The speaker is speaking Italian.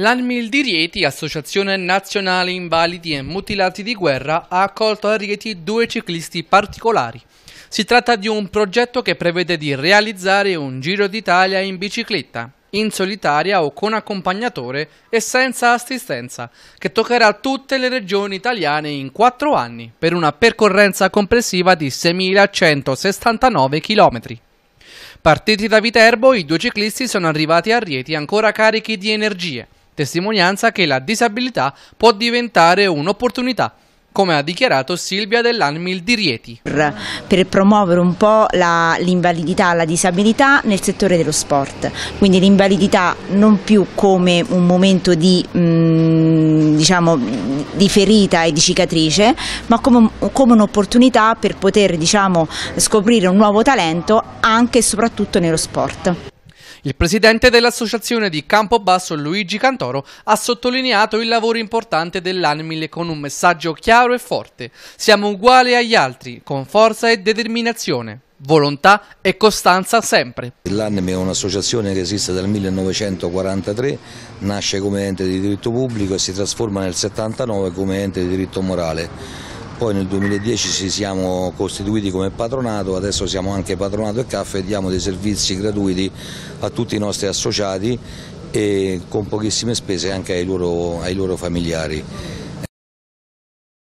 L'ANMIL di Rieti, Associazione Nazionale Invalidi e Mutilati di Guerra, ha accolto a Rieti due ciclisti particolari. Si tratta di un progetto che prevede di realizzare un Giro d'Italia in bicicletta, in solitaria o con accompagnatore e senza assistenza, che toccherà tutte le regioni italiane in quattro anni, per una percorrenza complessiva di 6.169 km. Partiti da Viterbo, i due ciclisti sono arrivati a Rieti ancora carichi di energie testimonianza che la disabilità può diventare un'opportunità come ha dichiarato Silvia dell'Anmil di Rieti. Per, promuovere un po' l'invalidità, la, la disabilità nel settore dello sport, quindi l'invalidità non più come un momento di, mh, mm, diciamo, di ferita e di cicatrice, ma come, come un'opportunità per poter diciamo, scoprire un nuovo talento anche e soprattutto nello sport. Il presidente dell'associazione di Campobasso Luigi Cantoro ha sottolineato il lavoro importante dell'Anmile con un messaggio chiaro e forte. Siamo uguali agli altri, con forza e determinazione volontà e costanza sempre. L'ANME è un'associazione che esiste dal 1943, nasce come ente di diritto pubblico e si trasforma nel 1979 come ente di diritto morale. Poi nel 2010 ci siamo costituiti come patronato, adesso siamo anche patronato e CAF e diamo dei servizi gratuiti a tutti i nostri associati e con pochissime spese anche ai loro, ai loro familiari.